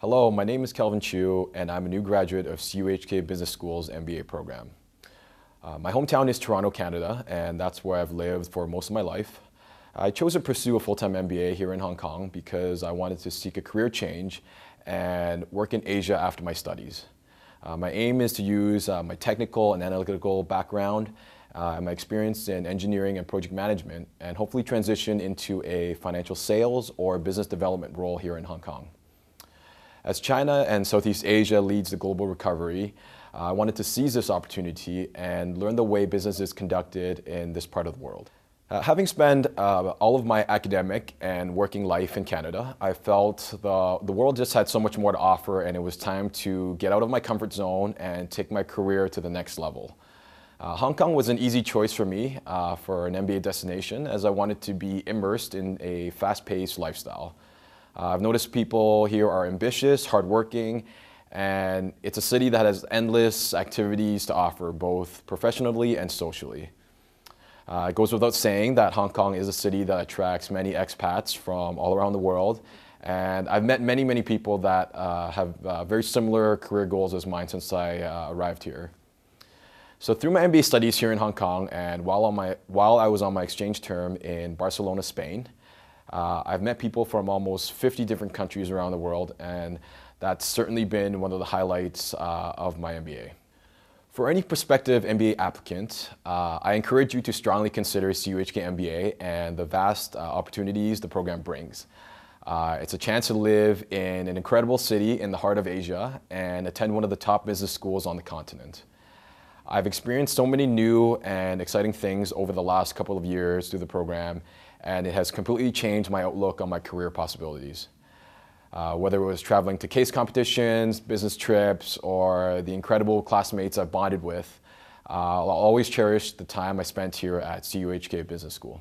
Hello, my name is Kelvin Chu, and I'm a new graduate of CUHK Business School's MBA program. Uh, my hometown is Toronto, Canada, and that's where I've lived for most of my life. I chose to pursue a full-time MBA here in Hong Kong because I wanted to seek a career change and work in Asia after my studies. Uh, my aim is to use uh, my technical and analytical background uh, and my experience in engineering and project management and hopefully transition into a financial sales or business development role here in Hong Kong. As China and Southeast Asia leads the global recovery, uh, I wanted to seize this opportunity and learn the way business is conducted in this part of the world. Uh, having spent uh, all of my academic and working life in Canada, I felt the, the world just had so much more to offer and it was time to get out of my comfort zone and take my career to the next level. Uh, Hong Kong was an easy choice for me uh, for an MBA destination as I wanted to be immersed in a fast-paced lifestyle. Uh, I've noticed people here are ambitious, hardworking, and it's a city that has endless activities to offer, both professionally and socially. Uh, it goes without saying that Hong Kong is a city that attracts many expats from all around the world. And I've met many, many people that uh, have uh, very similar career goals as mine since I uh, arrived here. So through my MBA studies here in Hong Kong and while, on my, while I was on my exchange term in Barcelona, Spain, uh, I've met people from almost 50 different countries around the world, and that's certainly been one of the highlights uh, of my MBA. For any prospective MBA applicant, uh, I encourage you to strongly consider CUHK MBA and the vast uh, opportunities the program brings. Uh, it's a chance to live in an incredible city in the heart of Asia and attend one of the top business schools on the continent. I've experienced so many new and exciting things over the last couple of years through the program, and it has completely changed my outlook on my career possibilities. Uh, whether it was traveling to case competitions, business trips, or the incredible classmates I've bonded with, uh, I'll always cherish the time I spent here at CUHK Business School.